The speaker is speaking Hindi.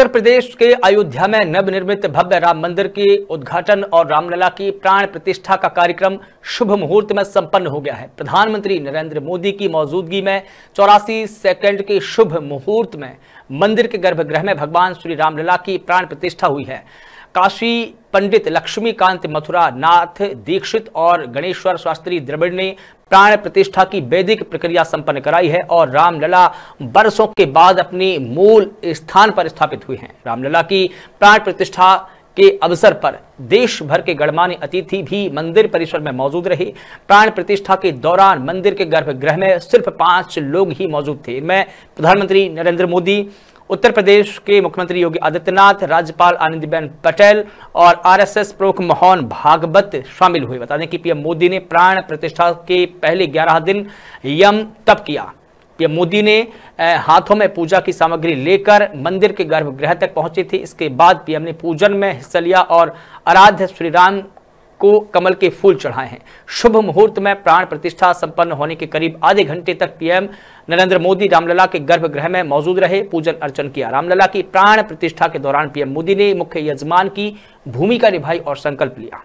उत्तर प्रदेश के अयोध्या में नवनिर्मित भव्य राम मंदिर के उद्घाटन और रामलला की प्राण प्रतिष्ठा का कार्यक्रम शुभ मुहूर्त में संपन्न हो गया है प्रधानमंत्री नरेंद्र मोदी की मौजूदगी में चौरासी सेकंड के शुभ मुहूर्त में मंदिर के गर्भगृह में भगवान श्री रामलला की प्राण प्रतिष्ठा हुई है काशी पंडित लक्ष्मीकांत मथुरा नाथ दीक्षित और गणेश्वर शास्त्री द्रविड़ ने प्राण प्रतिष्ठा की वैदिक प्रक्रिया संपन्न कराई है और रामलला बरसों के बाद अपने मूल स्थान पर स्थापित हुए हैं रामलला की प्राण प्रतिष्ठा के अवसर पर देश भर के गणमान्य अतिथि भी मंदिर परिसर में मौजूद रहे प्राण प्रतिष्ठा के दौरान मंदिर के गर्भगृह में सिर्फ पांच लोग ही मौजूद थे इनमें प्रधानमंत्री नरेंद्र मोदी उत्तर प्रदेश के मुख्यमंत्री योगी आदित्यनाथ राज्यपाल आनंदीबेन पटेल और आरएसएस प्रमुख मोहन भागवत शामिल हुए बता दें कि पीएम मोदी ने प्राण प्रतिष्ठा के पहले ग्यारह दिन यम तप किया पीएम मोदी ने हाथों में पूजा की सामग्री लेकर मंदिर के गर्भगृह तक पहुंचे थे इसके बाद पीएम ने पूजन में हिस्सा लिया और आराध्य श्रीराम को कमल के फूल चढ़ाए हैं शुभ मुहूर्त में प्राण प्रतिष्ठा संपन्न होने के करीब आधे घंटे तक पीएम नरेंद्र मोदी रामलला के गर्भगृह में मौजूद रहे पूजन अर्चन किया रामलला की प्राण प्रतिष्ठा के दौरान पीएम मोदी ने मुख्य यजमान की भूमिका निभाई और संकल्प लिया